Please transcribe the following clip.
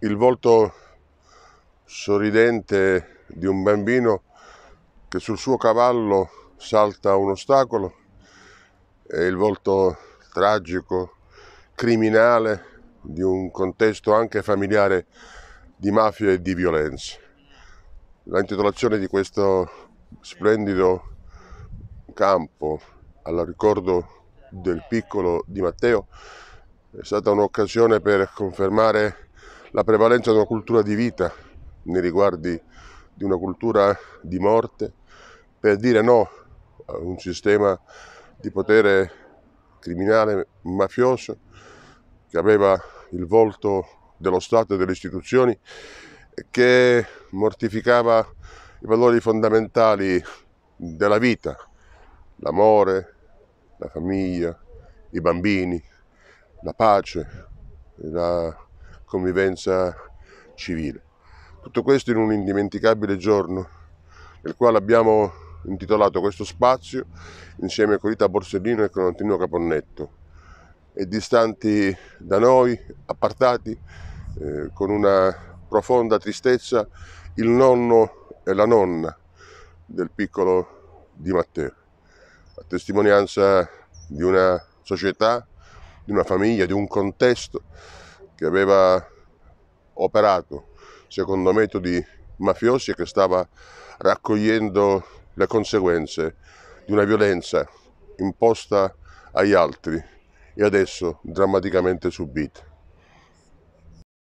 il volto sorridente di un bambino che sul suo cavallo salta un ostacolo e il volto tragico, criminale di un contesto anche familiare di mafia e di violenza. L'intitolazione di questo splendido campo al ricordo del piccolo di Matteo è stata un'occasione per confermare la prevalenza di una cultura di vita nei riguardi di una cultura di morte, per dire no a un sistema di potere criminale mafioso che aveva il volto dello Stato e delle istituzioni che mortificava i valori fondamentali della vita, l'amore, la famiglia, i bambini, la pace, la convivenza civile. Tutto questo in un indimenticabile giorno nel quale abbiamo intitolato questo spazio insieme a Corita Borsellino e con Antonino Caponnetto e distanti da noi, appartati, eh, con una profonda tristezza, il nonno e la nonna del piccolo Di Matteo, a testimonianza di una società, di una famiglia, di un contesto che aveva operato secondo metodi mafiosi e che stava raccogliendo le conseguenze di una violenza imposta agli altri e adesso drammaticamente subita.